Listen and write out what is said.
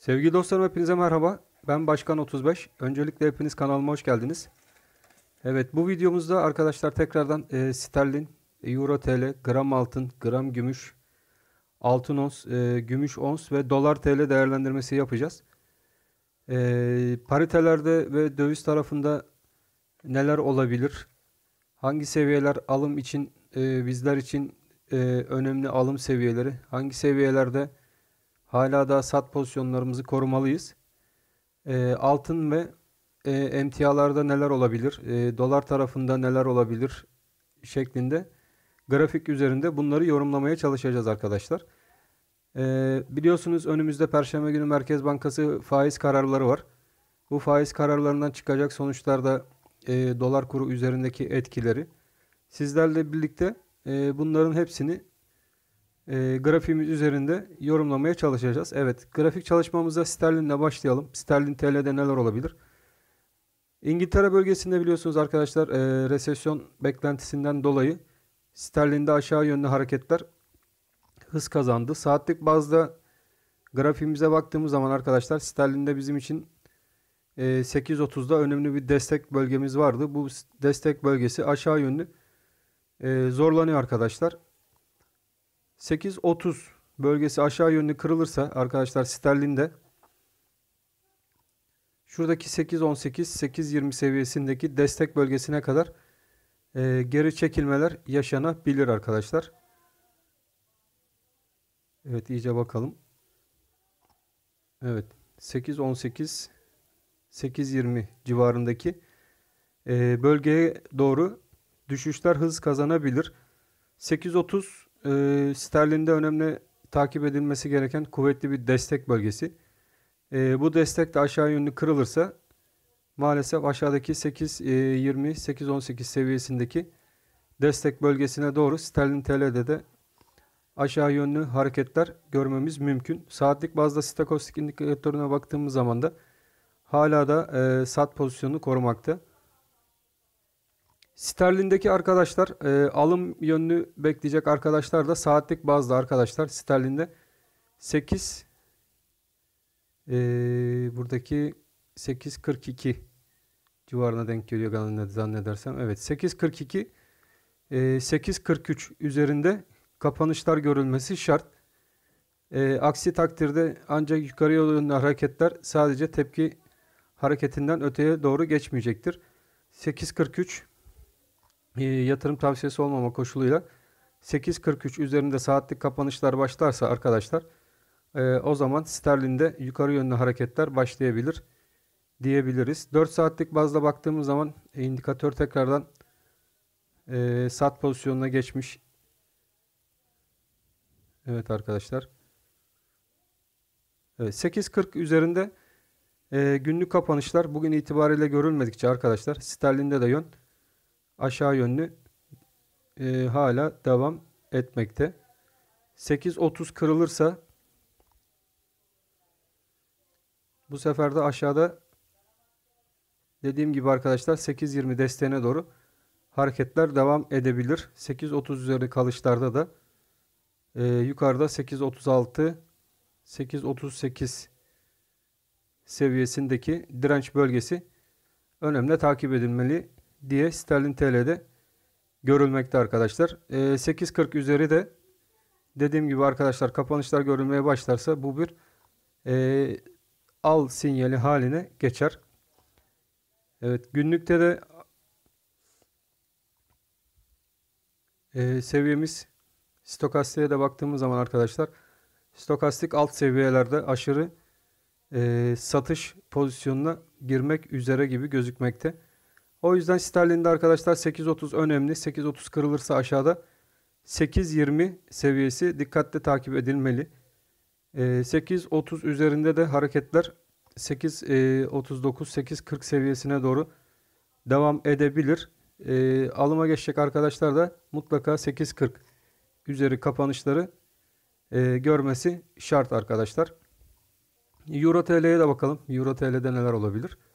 Sevgili dostlarım hepinize merhaba. Ben Başkan 35. Öncelikle hepiniz kanalıma hoş geldiniz. Evet bu videomuzda arkadaşlar tekrardan e, sterlin, euro tl, gram altın, gram gümüş, altın ons, e, gümüş ons ve dolar tl değerlendirmesi yapacağız. E, paritelerde ve döviz tarafında neler olabilir? Hangi seviyeler alım için e, bizler için e, önemli alım seviyeleri? Hangi seviyelerde Hala da sat pozisyonlarımızı korumalıyız. E, altın ve e, emtialarda neler olabilir, e, dolar tarafında neler olabilir şeklinde grafik üzerinde bunları yorumlamaya çalışacağız arkadaşlar. E, biliyorsunuz önümüzde Perşembe günü Merkez Bankası faiz kararları var. Bu faiz kararlarından çıkacak sonuçlarda e, dolar kuru üzerindeki etkileri sizlerle birlikte e, bunların hepsini e, grafiğimiz üzerinde yorumlamaya çalışacağız. Evet, grafik çalışmamıza sterlinle başlayalım. Sterlin TL'de neler olabilir? İngiltere bölgesinde biliyorsunuz arkadaşlar e, resesyon beklentisinden dolayı sterlinde aşağı yönlü hareketler hız kazandı. Saatlik bazda grafiğimize baktığımız zaman arkadaşlar sterlinde bizim için 8.30'da e, önemli bir destek bölgemiz vardı. Bu destek bölgesi aşağı yönlü e, zorlanıyor arkadaşlar. 8.30 bölgesi aşağı yönlü kırılırsa arkadaşlar sterlinde şuradaki 8.18 8.20 seviyesindeki destek bölgesine kadar e, geri çekilmeler yaşanabilir arkadaşlar. Evet iyice bakalım. Evet 8.18 8.20 civarındaki e, bölgeye doğru düşüşler hız kazanabilir. 8.30 e, ee, sterlinde önemli takip edilmesi gereken kuvvetli bir destek bölgesi. E, bu destek de aşağı yönlü kırılırsa maalesef aşağıdaki 8.20-8.18 e, seviyesindeki destek bölgesine doğru sterlin TL'de de aşağı yönlü hareketler görmemiz mümkün. Saatlik bazda stokastik indikatörüne baktığımız zaman da hala da e, sat pozisyonunu korumakta. Sterlin'deki arkadaşlar e, alım yönünü bekleyecek arkadaşlar da saatlik bazda arkadaşlar Sterlin'de 8 e, buradaki 8.42 civarına denk geliyor galiba zannedersem. Evet 8.42 8.43 e, üzerinde kapanışlar görülmesi şart. E, aksi takdirde ancak yukarı yönlü hareketler sadece tepki hareketinden öteye doğru geçmeyecektir. 843 ee, yatırım tavsiyesi olmama koşuluyla 8.43 üzerinde saatlik kapanışlar başlarsa arkadaşlar e, o zaman sterlinde yukarı yönlü hareketler başlayabilir diyebiliriz. 4 saatlik bazda baktığımız zaman indikatör tekrardan e, sat pozisyonuna geçmiş. Evet arkadaşlar. Evet 8.40 üzerinde e, günlük kapanışlar bugün itibariyle görülmedikçe arkadaşlar sterlinde de yön aşağı yönlü e, hala devam etmekte. 8.30 kırılırsa bu sefer de aşağıda dediğim gibi arkadaşlar 8.20 desteğine doğru hareketler devam edebilir. 8.30 üzeri kalışlarda da e, yukarıda 8.36 8.38 seviyesindeki direnç bölgesi önemli takip edilmeli diye sterlin TL'de görülmekte arkadaşlar. E, ee, 8.40 üzeri de dediğim gibi arkadaşlar kapanışlar görülmeye başlarsa bu bir e, al sinyali haline geçer. Evet günlükte de e, seviyemiz stokastiğe de baktığımız zaman arkadaşlar stokastik alt seviyelerde aşırı e, satış pozisyonuna girmek üzere gibi gözükmekte. O yüzden sterlinde arkadaşlar 8.30 önemli. 8.30 kırılırsa aşağıda 8.20 seviyesi dikkatle takip edilmeli. 8.30 ee, üzerinde de hareketler 8.39-8.40 e, seviyesine doğru devam edebilir. Ee, alıma geçecek arkadaşlar da mutlaka 8.40 üzeri kapanışları e, görmesi şart arkadaşlar. Euro TL'ye de bakalım. Euro TL'de neler olabilir?